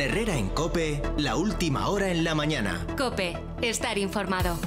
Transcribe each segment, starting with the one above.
Herrera en Cope, la última hora en la mañana. Cope, estar informado.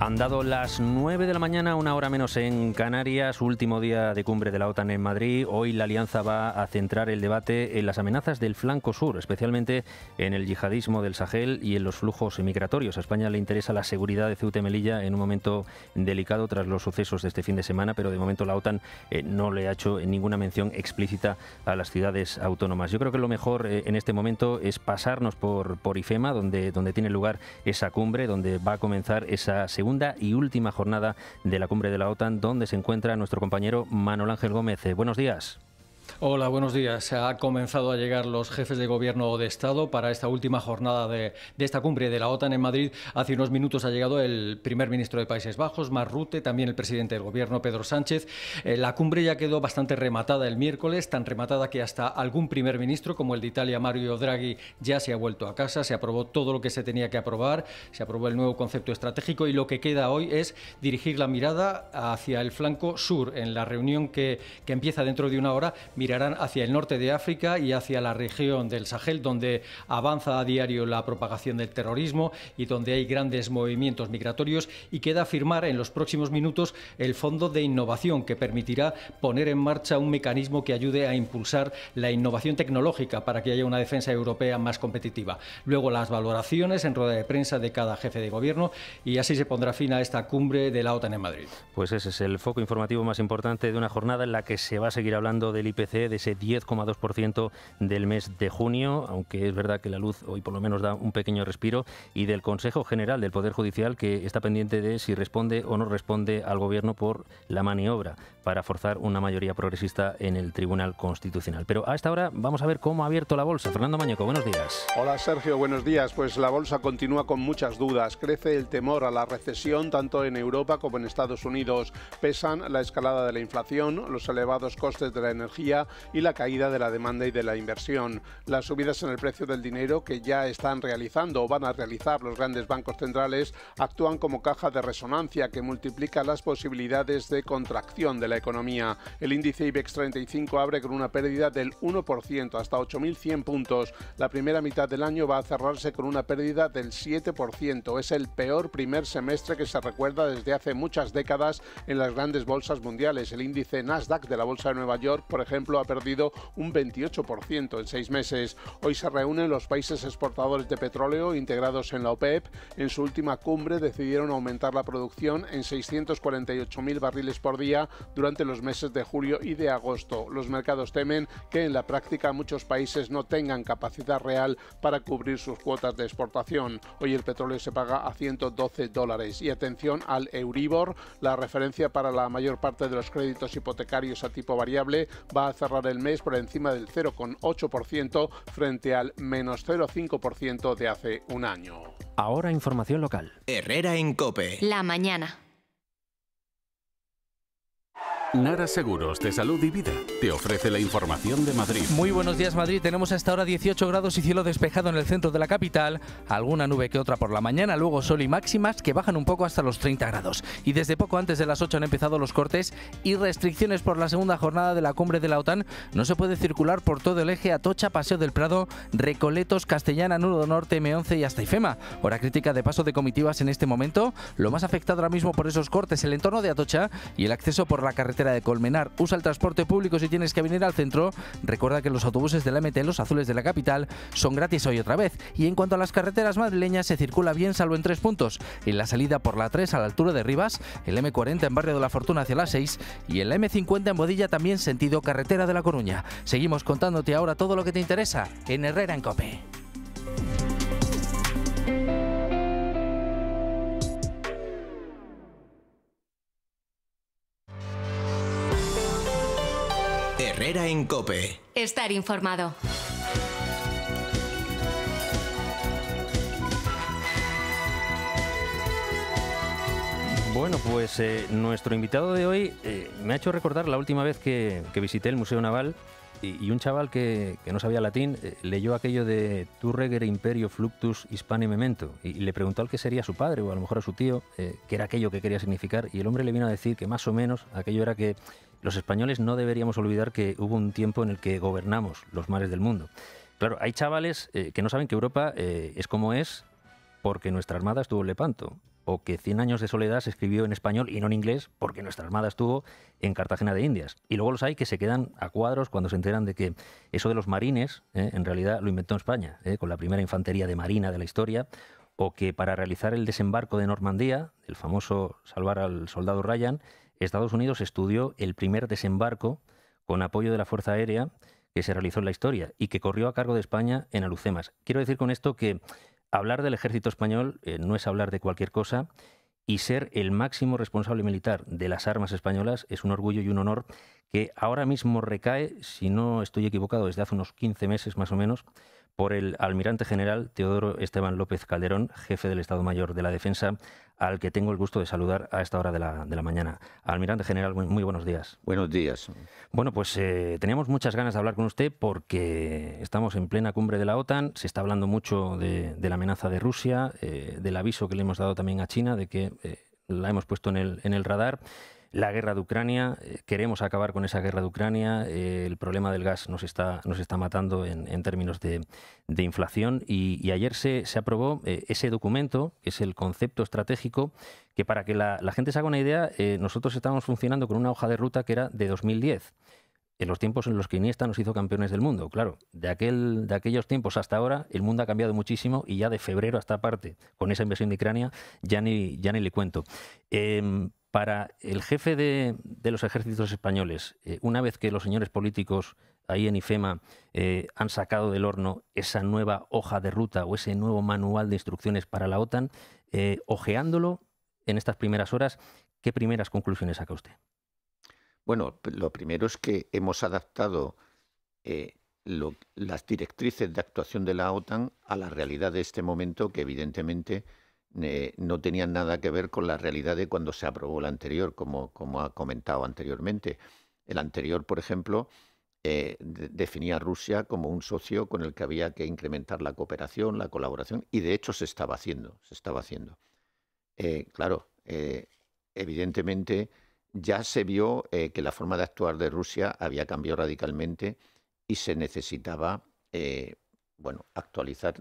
Han dado las 9 de la mañana, una hora menos en Canarias, último día de cumbre de la OTAN en Madrid. Hoy la alianza va a centrar el debate en las amenazas del flanco sur, especialmente en el yihadismo del Sahel y en los flujos migratorios. A España le interesa la seguridad de Ceuta y Melilla en un momento delicado tras los sucesos de este fin de semana, pero de momento la OTAN eh, no le ha hecho ninguna mención explícita a las ciudades autónomas. Yo creo que lo mejor eh, en este momento es pasarnos por, por IFEMA, donde, donde tiene lugar esa cumbre, donde va a comenzar esa seguridad segunda y última jornada de la cumbre de la OTAN, donde se encuentra nuestro compañero Manuel Ángel Gómez. Eh, buenos días. Hola, buenos días. Se Ha comenzado a llegar los jefes de gobierno o de Estado para esta última jornada de, esta cumbre de la OTAN en Madrid. Hace unos minutos ha llegado el primer ministro de Países Bajos, Rutte, también el presidente del gobierno, Pedro Sánchez. Eh, la cumbre ya quedó bastante rematada el miércoles, tan rematada que hasta algún primer ministro, como el de Italia, Mario Draghi, ya se ha vuelto a casa. Se aprobó todo lo que se tenía que aprobar, se aprobó el nuevo concepto estratégico y lo que queda hoy es dirigir la mirada hacia el flanco sur en la reunión que, que empieza dentro de una hora mirarán hacia el norte de África y hacia la región del Sahel, donde avanza a diario la propagación del terrorismo y donde hay grandes movimientos migratorios. Y queda firmar en los próximos minutos el Fondo de Innovación, que permitirá poner en marcha un mecanismo que ayude a impulsar la innovación tecnológica para que haya una defensa europea más competitiva. Luego las valoraciones en rueda de prensa de cada jefe de gobierno y así se pondrá fin a esta cumbre de la OTAN en Madrid. Pues ese es el foco informativo más importante de una jornada en la que se va a seguir hablando del IP. E de ese 10,2% del mes de junio, aunque es verdad que la luz hoy por lo menos da un pequeño respiro, y del Consejo General del Poder Judicial que está pendiente de si responde o no responde al Gobierno por la maniobra para forzar una mayoría progresista en el Tribunal Constitucional. Pero a esta hora vamos a ver cómo ha abierto la bolsa. Fernando Mañeco, buenos días. Hola Sergio, buenos días. Pues la bolsa continúa con muchas dudas. Crece el temor a la recesión tanto en Europa como en Estados Unidos. Pesan la escalada de la inflación, los elevados costes de la energía, y la caída de la demanda y de la inversión. Las subidas en el precio del dinero que ya están realizando o van a realizar los grandes bancos centrales actúan como caja de resonancia que multiplica las posibilidades de contracción de la economía. El índice IBEX 35 abre con una pérdida del 1% hasta 8.100 puntos. La primera mitad del año va a cerrarse con una pérdida del 7%. Es el peor primer semestre que se recuerda desde hace muchas décadas en las grandes bolsas mundiales. El índice Nasdaq de la Bolsa de Nueva York, por ejemplo, ha perdido un 28% en seis meses. Hoy se reúnen los países exportadores de petróleo integrados en la OPEP. E en su última cumbre decidieron aumentar la producción en 648.000 barriles por día durante los meses de julio y de agosto. Los mercados temen que en la práctica muchos países no tengan capacidad real para cubrir sus cuotas de exportación. Hoy el petróleo se paga a 112 dólares y atención al Euribor, la referencia para la mayor parte de los créditos hipotecarios a tipo variable, va a cerrar el mes por encima del 0,8% frente al menos 0,5% de hace un año. Ahora información local. Herrera en Cope. La mañana. Nara Seguros de Salud y Vida te ofrece la información de Madrid. Muy buenos días Madrid, tenemos hasta ahora 18 grados y cielo despejado en el centro de la capital, alguna nube que otra por la mañana, luego sol y máximas que bajan un poco hasta los 30 grados. Y desde poco antes de las 8 han empezado los cortes y restricciones por la segunda jornada de la cumbre de la OTAN. No se puede circular por todo el eje Atocha, Paseo del Prado, Recoletos, Castellana, Nudo Norte, M11 y hasta Ifema. Hora crítica de paso de comitivas en este momento. Lo más afectado ahora mismo por esos cortes el entorno de Atocha y el acceso por la carretera de Colmenar. Usa el transporte público si tienes que venir al centro. Recuerda que los autobuses de la MT, los azules de la capital, son gratis hoy otra vez. Y en cuanto a las carreteras madrileñas, se circula bien salvo en tres puntos. En la salida por la 3 a la altura de Rivas, el M40 en Barrio de la Fortuna hacia la 6 y el M50 en Bodilla también sentido carretera de La Coruña. Seguimos contándote ahora todo lo que te interesa en Herrera en Cope. era en Cope. Estar informado. Bueno, pues eh, nuestro invitado de hoy eh, me ha hecho recordar la última vez que, visité el Museo Naval y, un chaval que, no sabía latín eh, leyó aquello de Tu regere imperio fluctus hispane memento y, y, le preguntó al que sería su padre o a lo mejor a su tío qué era aquello que quería significar y el hombre le vino a decir que más o menos aquello era que los españoles no deberíamos olvidar que hubo un tiempo en el que gobernamos los mares del mundo. Claro, hay chavales eh, que no saben que Europa eh, es como es porque nuestra armada estuvo en Lepanto, o que Cien años de soledad se escribió en español y no en inglés porque nuestra armada estuvo en Cartagena de Indias. Y luego los hay que se quedan a cuadros cuando se enteran de que eso de los marines eh, en realidad lo inventó España, con la primera infantería de marina de la historia, o que para realizar el desembarco de Normandía, el famoso salvar al soldado Ryan, Estados Unidos estudió el primer desembarco con apoyo de la Fuerza Aérea que se realizó en la historia y que corrió a cargo de España en Alucemas. Quiero decir con esto que hablar del ejército español eh, no es hablar de cualquier cosa y ser el máximo responsable militar de las armas españolas es un orgullo y un honor que ahora mismo recae, si no estoy equivocado, desde hace unos 15 meses más o menos, por el almirante general Teodoro Esteban López Calderón, jefe del Estado Mayor de la Defensa, al que tengo el gusto de saludar a esta hora de la, mañana. Almirante general, muy, buenos días. Buenos días. Bueno, pues eh, teníamos muchas ganas de hablar con usted porque estamos en plena cumbre de la OTAN, se está hablando mucho de, la amenaza de Rusia, eh, del aviso que le hemos dado también a China de que eh, la hemos puesto en el, en el radar la guerra de Ucrania, eh, queremos acabar con esa guerra de Ucrania, eh, el problema del gas nos está, nos está matando en, términos de, inflación y, ayer se, se aprobó eh, ese documento, que es el concepto estratégico, que para que la, gente se haga una idea, nosotros estábamos funcionando con una hoja de ruta que era de 2010 en los tiempos en los que Iniesta nos hizo campeones del mundo. Claro, de, aquel, de aquellos tiempos hasta ahora, el mundo ha cambiado muchísimo y ya de febrero hasta parte, con esa inversión de Ucrania, ya ni, ya ni le cuento. Em, para el jefe de, los ejércitos españoles, eh, una vez que los señores políticos ahí en IFEMA eh, han sacado del horno esa nueva hoja de ruta o ese nuevo manual de instrucciones para la OTAN, eh, ojeándolo en estas primeras horas, ¿qué primeras conclusiones saca usted? Bueno, lo primero es que hemos adaptado las directrices de actuación de la OTAN a la realidad de este momento, que evidentemente eh, no tenían nada que ver con la realidad de cuando se aprobó la anterior, como, como ha comentado anteriormente. El anterior, por ejemplo, eh, definía a Rusia como un socio con el que había que incrementar la cooperación, la colaboración, y de hecho se estaba haciendo, se estaba haciendo. Eh, claro, evidentemente ya se vio que la forma de actuar de Rusia había cambiado radicalmente y se necesitaba bueno, actualizar,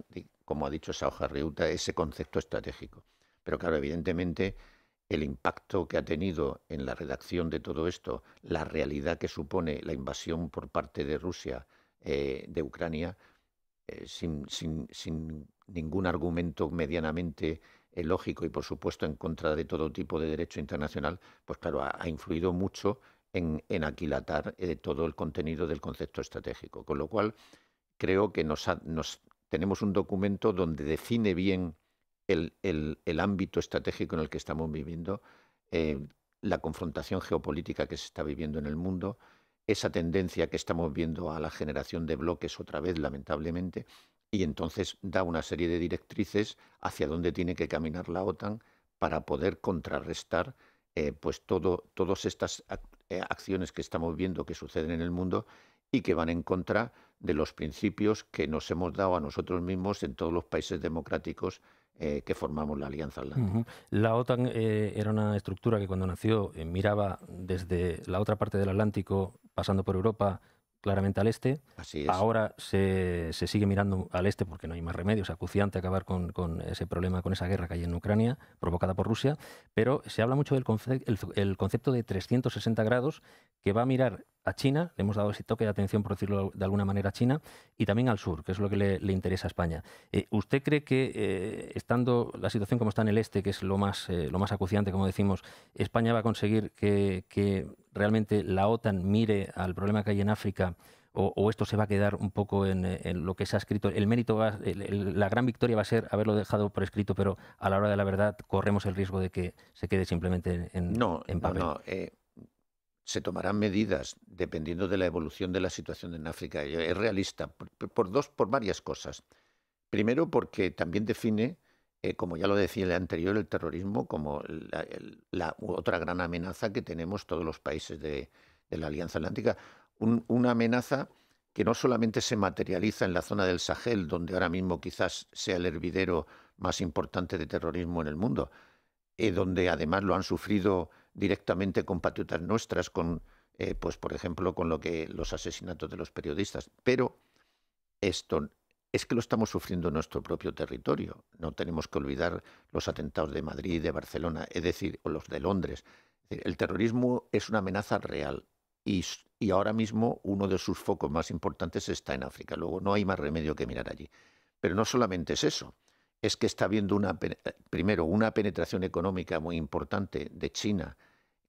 como ha dicho hoja Riuta, ese concepto estratégico. Pero claro, evidentemente el impacto que ha tenido en la redacción de todo esto, la realidad que supone la invasión por parte de Rusia eh, de Ucrania, eh, sin, ningún argumento medianamente eh, lógico y por supuesto en contra de todo tipo de derecho internacional, pues claro, ha, influido mucho en, en aquilatar todo el contenido del concepto estratégico. Con lo cual, creo que nos, tenemos un documento donde define bien el, ámbito estratégico en el que estamos viviendo, eh, la confrontación geopolítica que se está viviendo en el mundo, esa tendencia que estamos viendo a la generación de bloques otra vez, lamentablemente, y entonces da una serie de directrices hacia dónde tiene que caminar la OTAN para poder contrarrestar eh, pues todo, todas estas eh, acciones que estamos viendo que suceden en el mundo y que van en contra de los principios que nos hemos dado a nosotros mismos en todos los países democráticos eh, que formamos la Alianza Atlántica. La OTAN eh, era una estructura que cuando nació eh, miraba desde la otra parte del Atlántico, pasando por Europa, claramente al este. Ahora se, sigue mirando al este porque no hay más remedio, es acuciante acabar con, ese problema, con esa guerra que hay en Ucrania, provocada por Rusia, pero se habla mucho del concepto de 360 grados que va a mirar a China, le hemos dado ese toque de atención, por decirlo de alguna manera, a China, y también al sur, que es lo que le, interesa a España. Eh, ¿Usted cree que, eh, estando la situación como está en el este, que es lo más, eh, lo más acuciante, como decimos, España va a conseguir que, realmente la OTAN mire al problema que hay en África? O, esto se va a quedar un poco en, lo que se ha escrito. El mérito, la gran victoria va a ser haberlo dejado por escrito, pero a la hora de la verdad corremos el riesgo de que se quede simplemente en, no, en papel. No, no se tomarán medidas dependiendo de la evolución de la situación en África. Eh, es realista por, dos, por varias cosas. Primero, porque también define, eh, como ya lo decía el anterior, el terrorismo como la, otra gran amenaza que tenemos todos los países de, la Alianza Atlántica. una amenaza que no solamente se materializa en la zona del Sahel, donde ahora mismo quizás sea el hervidero más importante de terrorismo en el mundo, eh, donde además lo han sufrido directamente compatriotas nuestras, con, eh, pues por ejemplo, con lo que los asesinatos de los periodistas. Pero esto es que lo estamos sufriendo en nuestro propio territorio. No tenemos que olvidar los atentados de Madrid, de Barcelona, es decir, o los de Londres. El terrorismo es una amenaza real y, y ahora mismo uno de sus focos más importantes está en África. Luego no hay más remedio que mirar allí. Pero no solamente es eso, es que está habiendo una, primero una penetración económica muy importante de China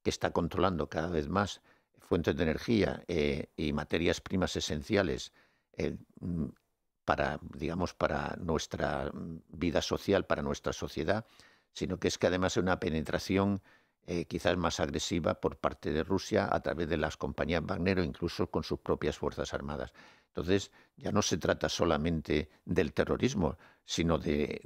que está controlando cada vez más fuentes de energía eh, y materias primas esenciales eh, mm, para, digamos, para nuestra mm, vida social, para nuestra sociedad, sino que es que además es una penetración eh, quizás más agresiva por parte de Rusia a través de las compañías Wagner o incluso con sus propias Fuerzas Armadas. Entonces, ya no se trata solamente del terrorismo, sino de,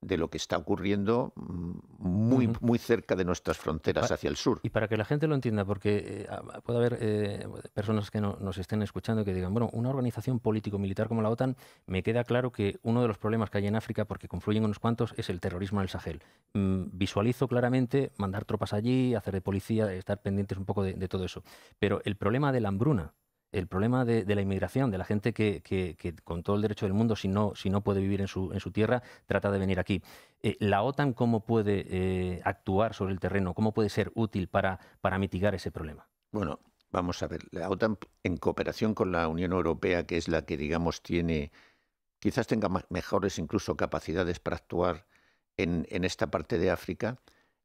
lo que está ocurriendo muy, muy cerca de nuestras fronteras hacia el sur. Y para que la gente lo entienda, porque eh, puede haber eh, personas que nos estén escuchando que digan, bueno, una organización político-militar como la OTAN, me queda claro que uno de los problemas que hay en África, porque confluyen unos cuantos, es el terrorismo en el Sahel. Mm, visualizo claramente mandar tropas allí, hacer de policía, estar pendientes un poco de todo eso. Pero el problema de la hambruna el problema de, la inmigración, de la gente que, con todo el derecho del mundo, si no, si no puede vivir en su, en su tierra, trata de venir aquí. Eh, ¿La OTAN cómo puede eh, actuar sobre el terreno? ¿Cómo puede ser útil para, para mitigar ese problema? Bueno, vamos a ver. La OTAN, en cooperación con la Unión Europea, que es la que, digamos, tiene, quizás tenga mejores incluso capacidades para actuar en esta parte de África,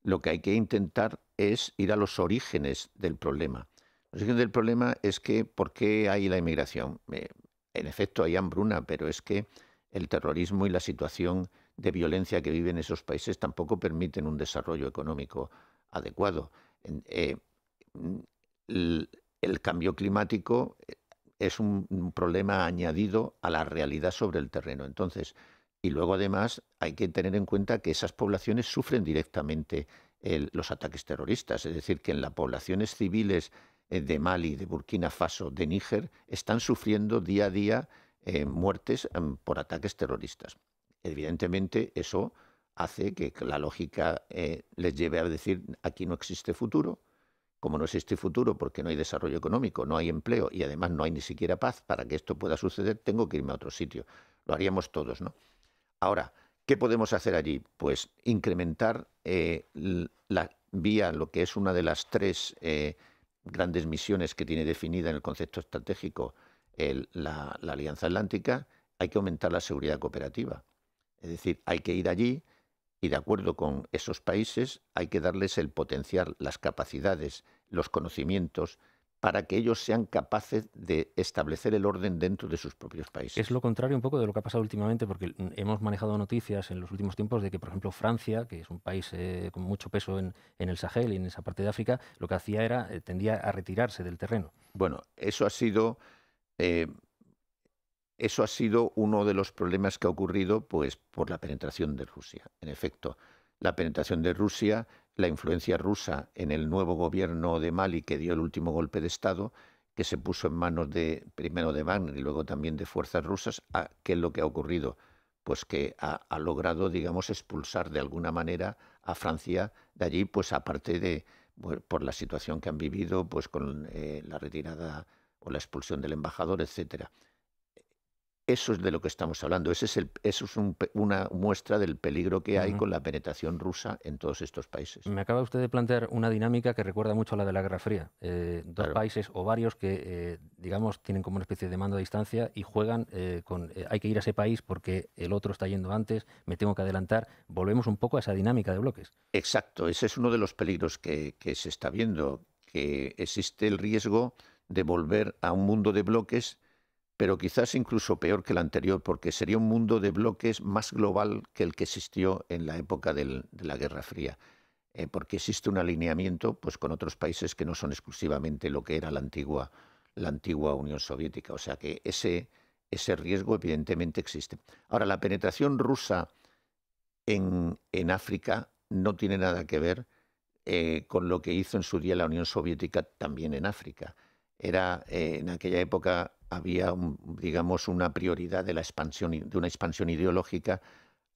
lo que hay que intentar es ir a los orígenes del problema el del problema es que, ¿por qué hay la inmigración? Eh, en efecto, hay hambruna, pero es que el terrorismo y la situación de violencia que viven esos países tampoco permiten un desarrollo económico adecuado. Eh, mm, el, cambio climático eh, es un, problema añadido a la realidad sobre el terreno. Entonces, y luego además hay que tener en cuenta que esas poblaciones sufren directamente los ataques terroristas, es decir, que en las poblaciones civiles eh, de Mali, de Burkina Faso, de Níger, están sufriendo día a día eh, muertes em, por ataques terroristas. Evidentemente, eso hace que la lógica eh, les lleve a decir aquí no existe futuro. Como no existe futuro porque no hay desarrollo económico, no hay empleo y además no hay ni siquiera paz para que esto pueda suceder, tengo que irme a otro sitio. Lo haríamos todos, ¿no? Ahora, ¿qué podemos hacer allí? Pues incrementar la vía, lo que es una de las tres grandes misiones que tiene definida en el concepto estratégico la, la Alianza Atlántica, hay que aumentar la seguridad cooperativa. Es decir, hay que ir allí y de acuerdo con esos países hay que darles el potencial, las capacidades, los conocimientos, para que ellos sean capaces de establecer el orden dentro de sus propios países. Es lo contrario un poco de lo que ha pasado últimamente, porque hemos manejado noticias en los últimos tiempos de que, por ejemplo, Francia, que es un país eh, con mucho peso en, el Sahel y en esa parte de África, lo que hacía era, eh, tendía a retirarse del terreno. Bueno, eso ha sido... Eh, eso ha sido uno de los problemas que ha ocurrido pues, por la penetración de Rusia. En efecto, la penetración de Rusia, la influencia rusa en el nuevo gobierno de Mali que dio el último golpe de Estado, que se puso en manos de primero de Wagner y luego también de fuerzas rusas, ah, ¿qué es lo que ha ocurrido? Pues que ha, logrado, digamos, expulsar de alguna manera a Francia de allí, pues aparte de por la situación que han vivido, pues con eh, la retirada o la expulsión del embajador, etcétera. Eso es de lo que estamos hablando. Ese es el, eso es una muestra del peligro que hay con la penetración rusa en todos estos países. Me acaba usted de plantear una dinámica que recuerda mucho a la de la Guerra Fría. Eh, dos países o varios que, eh, digamos, tienen como una especie de mando a distancia y juegan eh, con hay que ir a ese país porque el otro está yendo antes, me tengo que adelantar. Volvemos un poco a esa dinámica de bloques. Exacto, ese es uno de los peligros que, que se está viendo, que existe el riesgo de volver a un mundo de bloques pero quizás incluso peor que el anterior, porque sería un mundo de bloques más global que el que existió en la época de la Guerra Fría, eh, porque existe un alineamiento pues, con otros países que no son exclusivamente lo que era la antigua, la antigua Unión Soviética. O sea que ese, ese riesgo evidentemente existe. Ahora, la penetración rusa en, en África no tiene nada que ver eh, con lo que hizo en su día la Unión Soviética también en África. Era eh, en aquella época había, digamos, una prioridad de, la expansión, de una expansión ideológica.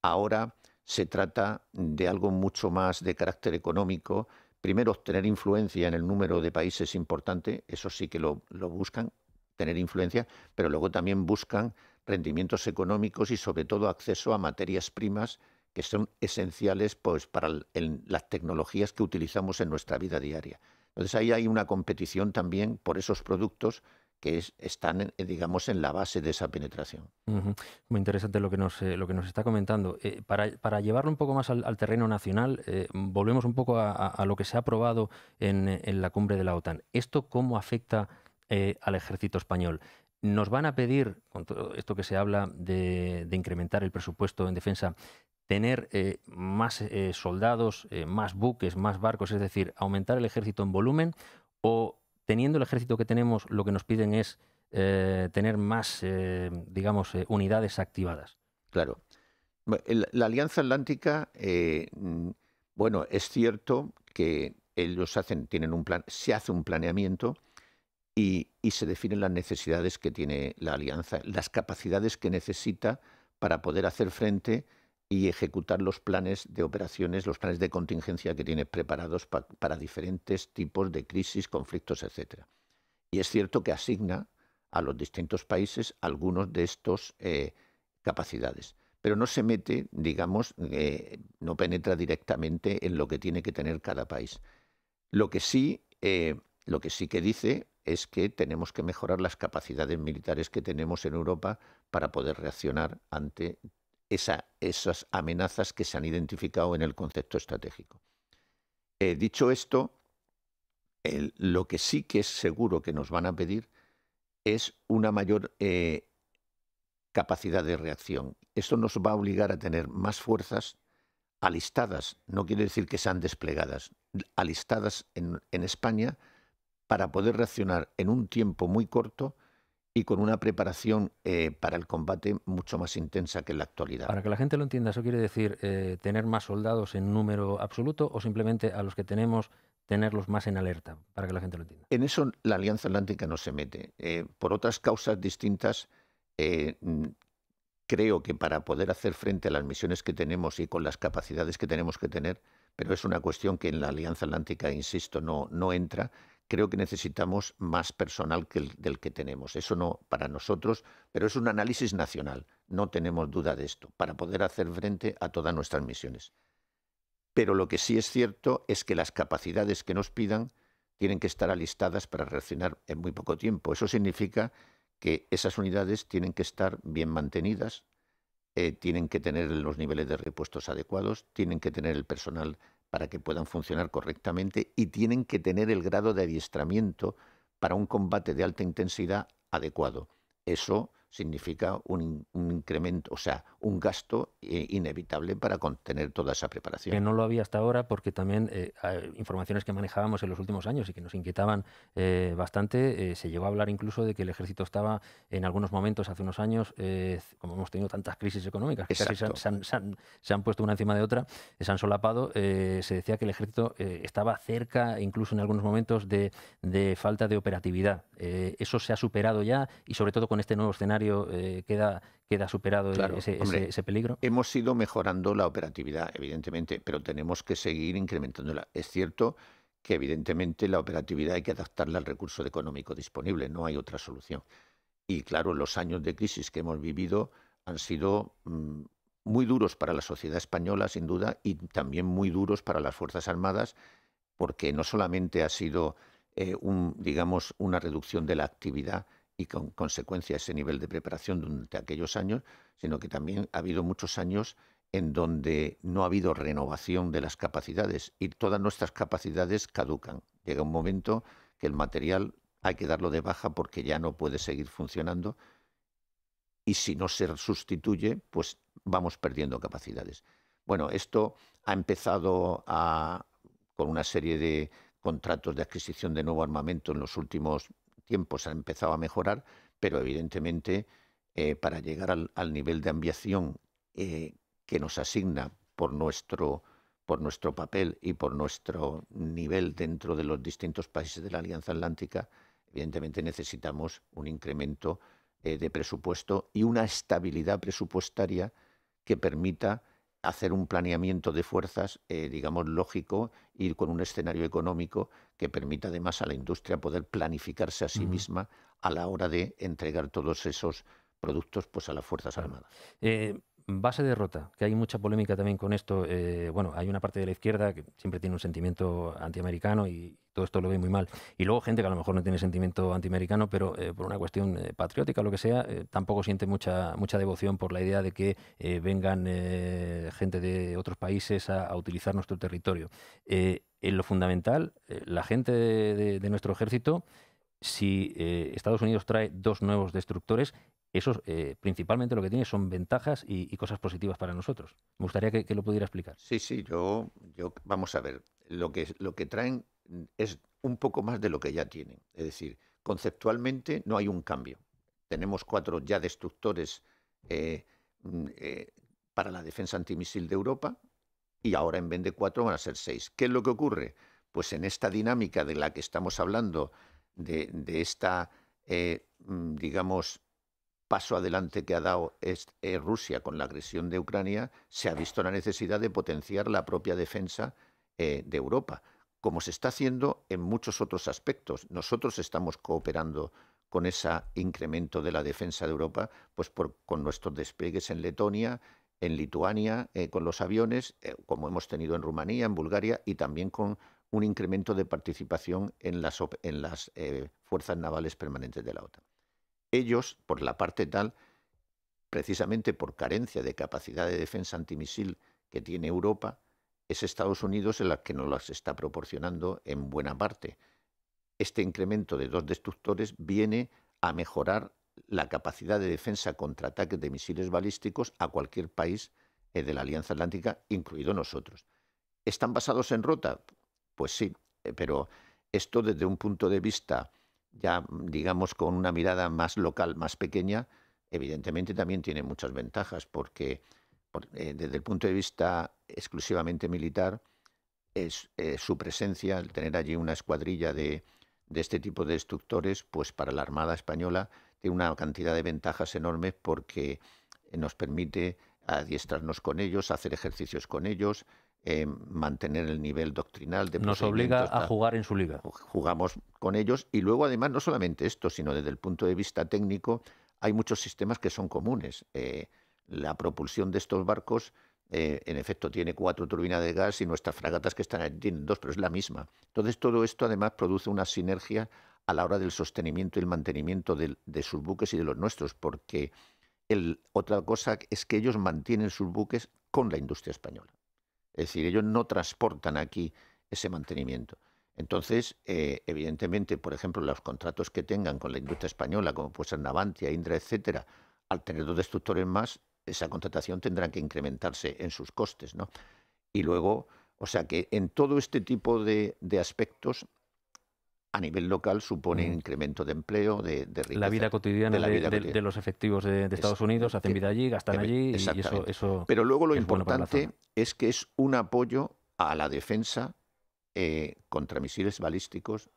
Ahora se trata de algo mucho más de carácter económico. Primero, obtener influencia en el número de países importante, eso sí que lo, buscan, tener influencia, pero luego también buscan rendimientos económicos y sobre todo acceso a materias primas que son esenciales pues, para las tecnologías que utilizamos en nuestra vida diaria. Entonces ahí hay una competición también por esos productos que están, digamos, en la base de esa penetración. Muy interesante lo que nos, eh, lo que nos está comentando. Eh, para, llevarlo un poco más al, terreno nacional, eh, volvemos un poco a, lo que se ha aprobado en, la cumbre de la OTAN. ¿Esto cómo afecta al ejército español? ¿Nos van a pedir, con todo esto que se habla de, incrementar el presupuesto en defensa, tener más soldados, más buques, más barcos, es decir, aumentar el ejército en volumen o teniendo el ejército que tenemos, lo que nos piden es eh, tener más, eh, digamos, eh, unidades activadas. Claro. La, Alianza Atlántica, bueno, es cierto que ellos hacen, tienen un plan, se hace un planeamiento y, se definen las necesidades que tiene la Alianza, las capacidades que necesita para poder hacer frente a y ejecutar los planes de operaciones, los planes de contingencia que tiene preparados para diferentes tipos de crisis, conflictos, etc. Y es cierto que asigna a los distintos países algunos de estos eh, capacidades, pero no se mete, digamos, eh, no penetra directamente en lo que tiene que tener cada país. Lo que sí, eh, lo que sí que dice es que tenemos que mejorar las capacidades militares que tenemos en Europa para poder reaccionar ante esas amenazas que se han identificado en el concepto estratégico. Eh, dicho esto, lo que sí que es seguro que nos van a pedir es una mayor eh, capacidad de reacción. Esto nos va a obligar a tener más fuerzas alistadas, no quiere decir que sean desplegadas, alistadas en España para poder reaccionar en un tiempo muy corto y con una preparación eh, para el combate mucho más intensa que en la actualidad. Para que la gente lo entienda, ¿eso quiere decir eh, tener más soldados en número absoluto o simplemente a los que tenemos tenerlos más en alerta? Para que la gente lo entienda. En eso la Alianza Atlántica no se mete. Eh, por otras causas distintas, creo que para poder hacer frente a las misiones que tenemos y con las capacidades que tenemos que tener, pero es una cuestión que en la Alianza Atlántica, insisto, no, no entra creo que necesitamos más personal que el, del que tenemos. Eso no para nosotros, pero es un análisis nacional, no tenemos duda de esto, para poder hacer frente a todas nuestras misiones. Pero lo que sí es cierto es que las capacidades que nos pidan tienen que estar alistadas para reaccionar en muy poco tiempo. Eso significa que esas unidades tienen que estar bien mantenidas, eh, tienen que tener los niveles de repuestos adecuados, tienen que tener el personal para que puedan funcionar correctamente y tienen que tener el grado de adiestramiento para un combate de alta intensidad adecuado. Eso significa un, incremento, o sea, un gasto eh, inevitable para contener toda esa preparación. Que no lo había hasta ahora porque también eh, informaciones que manejábamos en los últimos años y que nos inquietaban eh, bastante, se llegó a hablar incluso de que el ejército estaba en algunos momentos hace unos años, como hemos tenido tantas crisis económicas, que casi se, han, puesto una encima de otra, se han solapado, se decía que el ejército estaba cerca incluso en algunos momentos de falta de operatividad. eso se ha superado ya y sobre todo con este nuevo escenario eh, queda, queda superado ese, peligro? Hemos ido mejorando la operatividad, evidentemente, pero tenemos que seguir incrementándola. Es cierto que evidentemente la operatividad hay que adaptarla al recurso económico disponible, no hay otra solución. Y claro, los años de crisis que hemos vivido han sido mm, muy duros para la sociedad española, sin duda, y también muy duros para las Fuerzas Armadas, porque no solamente ha sido eh, digamos, una reducción de la actividad, y con consecuencia ese nivel de preparación durante aquellos años, sino que también ha habido muchos años en donde no ha habido renovación de las capacidades y todas nuestras capacidades caducan. Llega un momento que el material hay que darlo de baja porque ya no puede seguir funcionando y si no se sustituye, pues vamos perdiendo capacidades. Bueno, esto ha empezado a, con una serie de contratos de adquisición de nuevo armamento en los últimos tiempos ha empezado a mejorar, pero evidentemente eh, para llegar al, nivel de ambición eh, que nos asigna por nuestro, por nuestro papel y por nuestro nivel dentro de los distintos países de la Alianza Atlántica, evidentemente necesitamos un incremento eh, de presupuesto y una estabilidad presupuestaria que permita hacer un planeamiento de fuerzas, eh, digamos, lógico, ir con un escenario económico que permita además a la industria poder planificarse a sí misma a la hora de entregar todos esos productos pues, a las Fuerzas Armadas. Eh, base de rota, que hay mucha polémica también con esto. Eh, bueno, hay una parte de la izquierda que siempre tiene un sentimiento antiamericano y esto lo ve muy mal. Y luego gente que a lo mejor no tiene sentimiento antiamericano, pero eh, por una cuestión eh, patriótica o lo que sea, eh, tampoco siente mucha, mucha devoción por la idea de que vengan gente de otros países a, utilizar nuestro territorio. en lo fundamental, la gente de, nuestro ejército, si Estados Unidos trae dos nuevos destructores, eso principalmente lo que tiene son ventajas y, cosas positivas para nosotros. Me gustaría que, lo pudiera explicar. Sí, sí, yo, yo vamos a ver, lo que, lo que traen es un poco más de lo que ya tienen. Es decir, conceptualmente no hay un cambio. Tenemos cuatro ya destructores eh, mm, eh, para la defensa antimisil de Europa y ahora en vez de cuatro van a ser seis. ¿Qué es lo que ocurre? Pues en esta dinámica de la que estamos hablando, de, este esta, eh, mm, digamos, paso adelante que ha dado Rusia con la agresión de Ucrania, se ha visto la necesidad de potenciar la propia defensa de Europa como se está haciendo en muchos otros aspectos. Nosotros estamos cooperando con ese incremento de la defensa de Europa, pues con nuestros despliegues en Letonia, en Lituania, eh, con los aviones, eh, como hemos tenido en Rumanía, en Bulgaria, y también con un incremento de participación en las, en las eh, fuerzas navales permanentes de la OTAN. Ellos, por la parte tal, precisamente por carencia de capacidad de defensa antimisil que tiene Europa, es Estados Unidos el que nos las está proporcionando en buena parte. Este incremento de dos destructores viene a mejorar la capacidad de defensa contra ataques de misiles balísticos a cualquier país eh, de la Alianza Atlántica, incluido nosotros. ¿Están basados en rota? Pues sí, eh, pero esto desde un punto de vista ya, digamos, con una mirada más local, más pequeña, evidentemente también tiene muchas ventajas porque eh, desde el punto de vista exclusivamente militar, es, eh, su presencia, el tener allí una escuadrilla de, este tipo de destructores, pues para la Armada Española tiene una cantidad de ventajas enormes porque nos permite adiestrarnos con ellos, hacer ejercicios con ellos, eh, mantener el nivel doctrinal. De nos obliga a jugar en su liga. Jugamos con ellos y luego además no solamente esto, sino desde el punto de vista técnico hay muchos sistemas que son comunes. Eh, la propulsión de estos barcos, eh, en efecto, tiene cuatro turbinas de gas y nuestras fragatas que están ahí tienen dos, pero es la misma. Entonces, todo esto además produce una sinergia a la hora del sostenimiento y el mantenimiento de, sus buques y de los nuestros, porque otra cosa es que ellos mantienen sus buques con la industria española. Es decir, ellos no transportan aquí ese mantenimiento. Entonces, eh, evidentemente, por ejemplo, los contratos que tengan con la industria española, como puede ser Navantia, Indra, etcétera, al tener dos destructores más, esa contratación tendrá que incrementarse en sus costes. ¿no? Y luego, o sea que en todo este tipo de, aspectos, a nivel local, supone incremento de empleo, de, riqueza. La vida cotidiana de, la vida de los efectivos de, Estados Unidos, hacen vida allí, gastan allí y eso, Pero luego lo importante es que es un apoyo a la defensa eh, contra misiles balísticos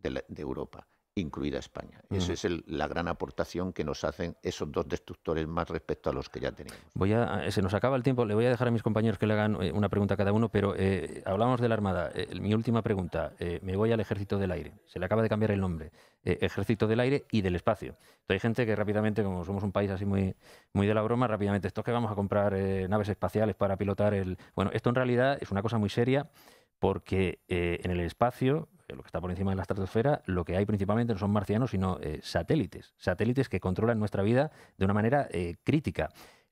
de Europa incluida España. Esa es la gran aportación que nos hacen esos dos destructores más respecto a los que ya tenemos. Voy a, eh, se nos acaba el tiempo, le voy a dejar a mis compañeros que le hagan eh, una pregunta a cada uno, pero eh, hablamos de la Armada. mi última pregunta, me voy al Ejército del Aire, se le acaba de cambiar el nombre, Ejército del Aire y del Espacio. Entonces, hay gente que rápidamente, como somos un país así muy, muy de la broma, rápidamente, esto que vamos a comprar naves espaciales para pilotar el... Bueno, esto en realidad es una cosa muy seria porque en el espacio eh, lo que está por encima de la estratosfera, lo que hay principalmente no son marcianos, sino eh, satélites, satélites que controlan nuestra vida de una manera eh, crítica.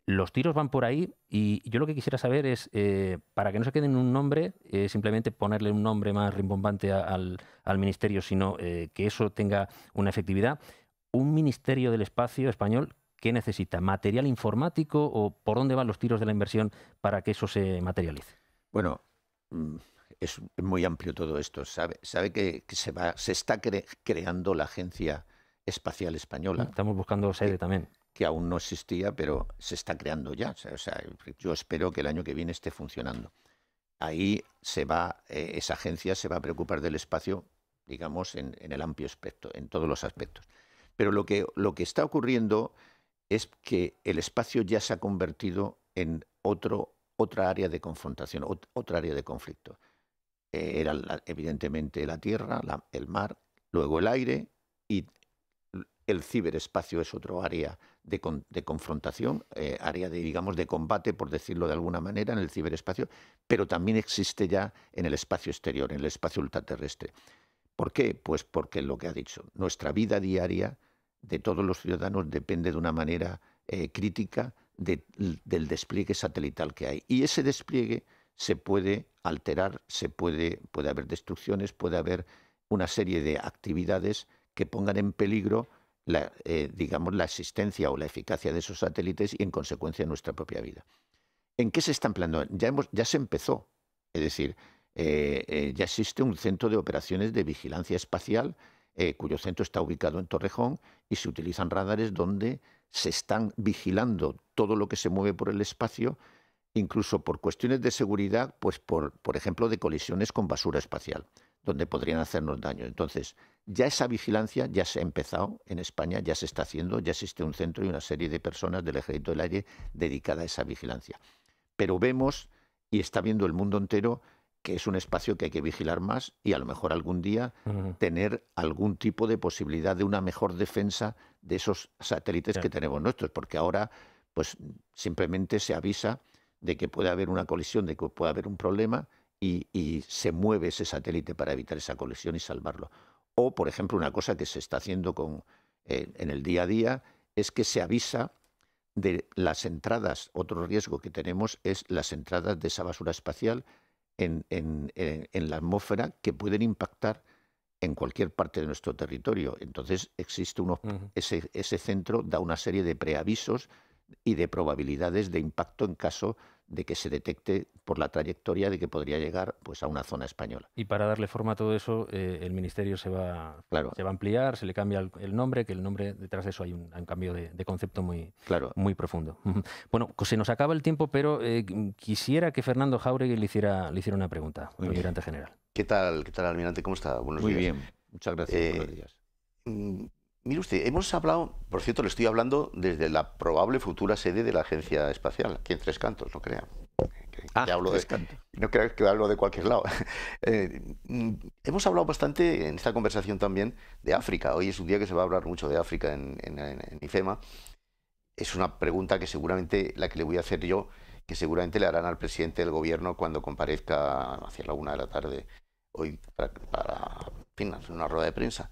Los tiros van por ahí y yo lo que quisiera saber es, para que no se quede en un nombre, simplemente ponerle un nombre más rimbombante al, ministerio, sino que eso tenga una efectividad, un ministerio del espacio español, ¿qué necesita? ¿Material informático o por dónde van los tiros de la inversión para que eso se materialice? Bueno, mm, es muy amplio todo esto. Sabe, que, se, está creando la Agencia Espacial Española. Mm, estamos buscando sede también. Que aún no existía, pero se está creando ya. yo espero que el año que viene esté funcionando. Ahí se va, eh, esa agencia se va a preocupar del espacio, digamos, en, el amplio espectro, en todos los aspectos. Pero lo que, está ocurriendo es que el espacio ya se ha convertido en otro, otra área de confrontación, otra área de conflicto. Eh, era evidentemente la tierra, el mar, luego el aire y el ciberespacio es otro área de, de confrontación, eh, área de, digamos, de combate, por decirlo de alguna manera, en el ciberespacio, pero también existe ya en el espacio exterior, en el espacio ultraterrestre. ¿Por qué? Pues porque lo que ha dicho, nuestra vida diaria de todos los ciudadanos depende de una manera eh, crítica del despliegue satelital que hay. Y ese despliegue se puede alterar, se puede, puede haber destrucciones, puede haber una serie de actividades que pongan en peligro la, eh, digamos, la existencia o la eficacia de esos satélites y, en consecuencia, nuestra propia vida. ¿En qué se está empleando? Ya, hemos, ya se empezó. Es decir, eh, eh, ya existe un centro de operaciones de vigilancia espacial cuyo centro está ubicado en Torrejón y se utilizan radares donde se están vigilando todo lo que se mueve por el espacio incluso por cuestiones de seguridad, pues por, por ejemplo, de colisiones con basura espacial, donde podrían hacernos daño. Entonces, ya esa vigilancia ya se ha empezado en España, ya se está haciendo, ya existe un centro y una serie de personas del Ejército del Aire dedicada a esa vigilancia. Pero vemos, y está viendo el mundo entero, que es un espacio que hay que vigilar más y a lo mejor algún día tener algún tipo de posibilidad de una mejor defensa de esos satélites que tenemos nuestros, porque ahora pues simplemente se avisa de que puede haber una colisión, de que puede haber un problema y, se mueve ese satélite para evitar esa colisión y salvarlo. O, por ejemplo, una cosa que se está haciendo con, eh, en el día a día es que se avisa de las entradas. Otro riesgo que tenemos es las entradas de esa basura espacial en, la atmósfera que pueden impactar en cualquier parte de nuestro territorio. Entonces existe uno ese, ese centro da una serie de preavisos y de probabilidades de impacto en caso de que se detecte por la trayectoria de que podría llegar pues, a una zona española. Y para darle forma a todo eso, eh, el ministerio se va, se va a ampliar, se le cambia el, nombre, que el nombre detrás de eso hay un, cambio de, concepto muy, muy profundo. bueno, pues se nos acaba el tiempo, pero eh, quisiera que Fernando Jauregui le hiciera, hiciera una pregunta, almirante general. ¿Qué tal, qué tal, almirante? ¿Cómo está? Buenos muy bien, muchas gracias. por eh, buenos días. Mm, Mire usted, hemos hablado, por cierto, le estoy hablando desde la probable futura sede de la Agencia Espacial, aquí en Tres Cantos, no crea. ah, hablo de, no crea que hablo de cualquier lado. Eh, mm, hemos hablado bastante en esta conversación también de África. Hoy es un día que se va a hablar mucho de África en, IFEMA. Es una pregunta que seguramente la que le voy a hacer yo, que seguramente le harán al presidente del gobierno cuando comparezca hacia la una de la tarde hoy para, en una rueda de prensa.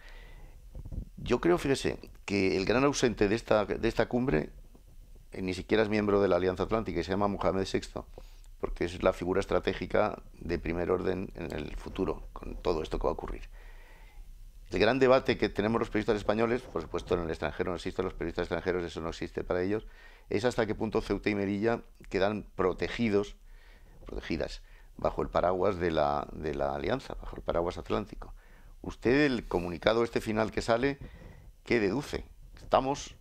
Yo creo, fíjese, que el gran ausente de esta, de esta cumbre eh, ni siquiera es miembro de la Alianza Atlántica y se llama Mohamed VI, porque es la figura estratégica de primer orden en el futuro, con todo esto que va a ocurrir. El gran debate que tenemos los periodistas españoles, por supuesto en el extranjero no existe, los periodistas extranjeros eso no existe para ellos, es hasta qué punto Ceuta y Melilla quedan protegidos, protegidas, bajo el paraguas de la, de la alianza, bajo el paraguas atlántico usted el comunicado este final que sale, ¿qué deduce? ¿Estamos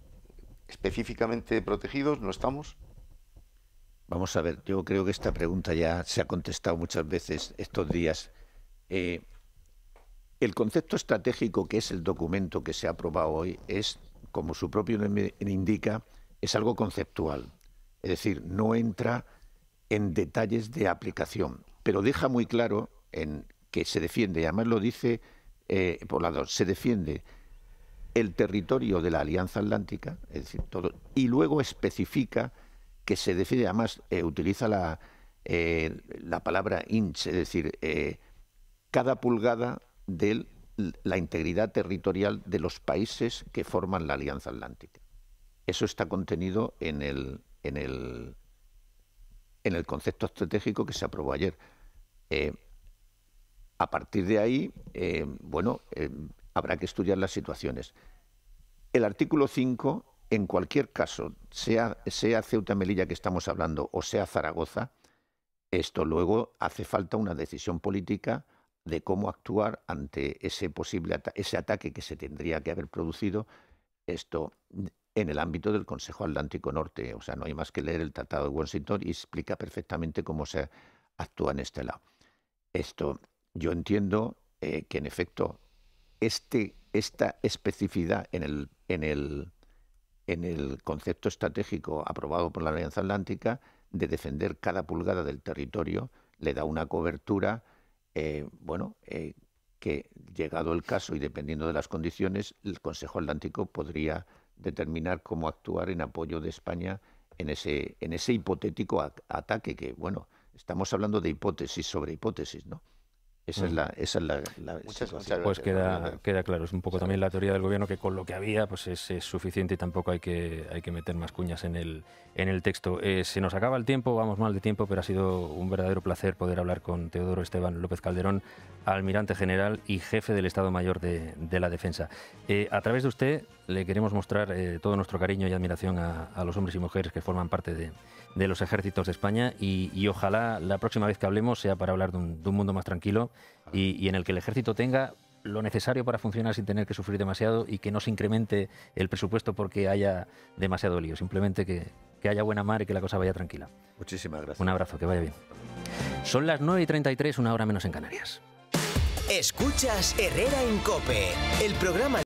específicamente protegidos? ¿No estamos? Vamos a ver, yo creo que esta pregunta ya se ha contestado muchas veces estos días. Eh, el concepto estratégico que es el documento que se ha aprobado hoy es, como su propio nombre indica, es algo conceptual. Es decir, no entra en detalles de aplicación, pero deja muy claro en que se defiende, y además lo dice eh, por se defiende el territorio de la Alianza Atlántica, y luego especifica que se defiende, además eh, utiliza la, eh, la palabra inch, es decir, cada pulgada de la integridad territorial de los países que forman la Alianza Atlántica. Eso está contenido en el, en el, en el concepto estratégico que se aprobó ayer. A partir de ahí, eh, bueno, eh, habrá que estudiar las situaciones. El artículo 5, en cualquier caso, sea, sea Ceuta Melilla que estamos hablando o sea Zaragoza, esto luego hace falta una decisión política de cómo actuar ante ese posible ese ataque que se tendría que haber producido esto en el ámbito del Consejo Atlántico Norte. O sea, no hay más que leer el Tratado de Washington y explica perfectamente cómo se actúa en este lado. Esto yo entiendo eh, que en efecto este, esta especificidad en el, en, el, en el concepto estratégico aprobado por la Alianza Atlántica de defender cada pulgada del territorio le da una cobertura, eh, bueno, eh, que llegado el caso y dependiendo de las condiciones, el Consejo Atlántico podría determinar cómo actuar en apoyo de España en ese, en ese hipotético ataque que, bueno, estamos hablando de hipótesis sobre hipótesis, ¿no? Mm. Esa es la, esa Pues queda, queda claro, es un poco también la teoría del gobierno que con lo que había pues es, suficiente y tampoco hay que, hay que meter más cuñas en el, en el texto. Eh, se nos acaba el tiempo, vamos mal de tiempo, pero ha sido un verdadero placer poder hablar con Teodoro Esteban López Calderón, almirante general y jefe del Estado Mayor de, la Defensa. Eh, a través de usted le queremos mostrar eh, todo nuestro cariño y admiración a los hombres y mujeres que forman parte de de los ejércitos de España y, ojalá la próxima vez que hablemos sea para hablar de un, mundo más tranquilo y, en el que el ejército tenga lo necesario para funcionar sin tener que sufrir demasiado y que no se incremente el presupuesto porque haya demasiado lío, simplemente que, haya buena mar y que la cosa vaya tranquila. Muchísimas gracias. Un abrazo, que vaya bien. Son las 9 y 33, una hora menos en Canarias. Escuchas Herrera en Cope, el programa